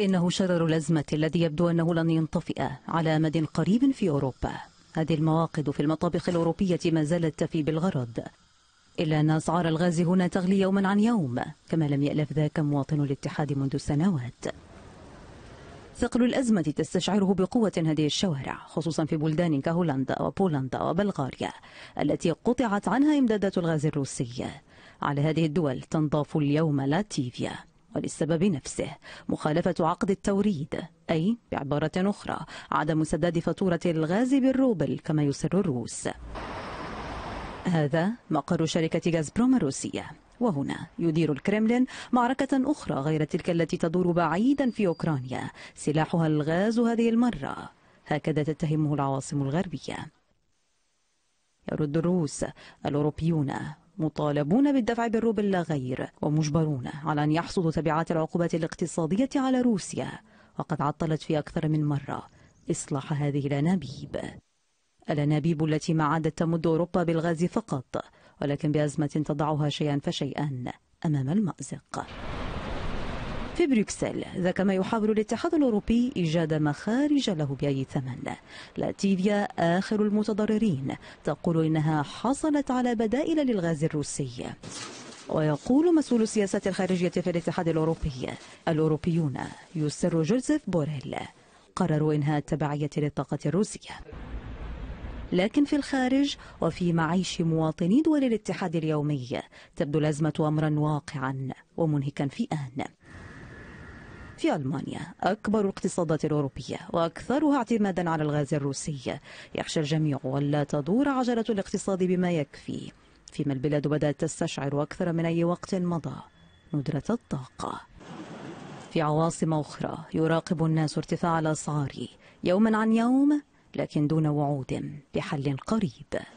إنه شرر الأزمة الذي يبدو أنه لن ينطفئ على أمد قريب في أوروبا هذه المواقد في المطابخ الأوروبية ما زالت تفي بالغرض إلا أن أسعار الغاز هنا تغلي يوما عن يوم كما لم يألف ذاك مواطن الاتحاد منذ سنوات ثقل الأزمة تستشعره بقوة هذه الشوارع خصوصا في بلدان كهولندا وبولندا وبلغاريا التي قطعت عنها إمدادات الغاز الروسي على هذه الدول تنضاف اليوم لاتفيا وللسبب نفسه مخالفة عقد التوريد أي بعبارة أخرى عدم سداد فاتورة الغاز بالروبل كما يصر الروس هذا مقر شركة غازبروم الروسية وهنا يدير الكرملين معركة أخرى غير تلك التي تدور بعيدا في أوكرانيا سلاحها الغاز هذه المرة هكذا تتهمه العواصم الغربية يرد الروس الأوروبيون مطالبون بالدفع بالروبل لا غير ومجبرون على أن يحصدوا تبعات العقوبات الاقتصادية على روسيا وقد عطلت في أكثر من مرة إصلاح هذه الأنابيب الأنابيب التي ما عادت تمد أوروبا بالغاز فقط ولكن بأزمة تضعها شيئا فشيئا أمام المأزق في بروكسل ذاك ما يحاول الاتحاد الأوروبي إيجاد مخارج له بأي ثمن لاتفيا آخر المتضررين تقول إنها حصلت على بدائل للغاز الروسي ويقول مسؤول السياسات الخارجية في الاتحاد الأوروبي الأوروبيون يسر جوزيف بوريل قرروا إنهاء التبعية للطاقة الروسية لكن في الخارج وفي معيش مواطني دول الاتحاد اليومي تبدو الأزمة أمرا واقعا ومنهكا في آن في ألمانيا أكبر الاقتصادات الأوروبية وأكثرها اعتمادا على الغاز الروسي يخشى الجميع ولا تدور عجلة الاقتصاد بما يكفي فيما البلاد بدأت تستشعر أكثر من أي وقت مضى ندرة الطاقة في عواصم أخرى يراقب الناس ارتفاع الأسعار يوما عن يوم لكن دون وعود بحل قريب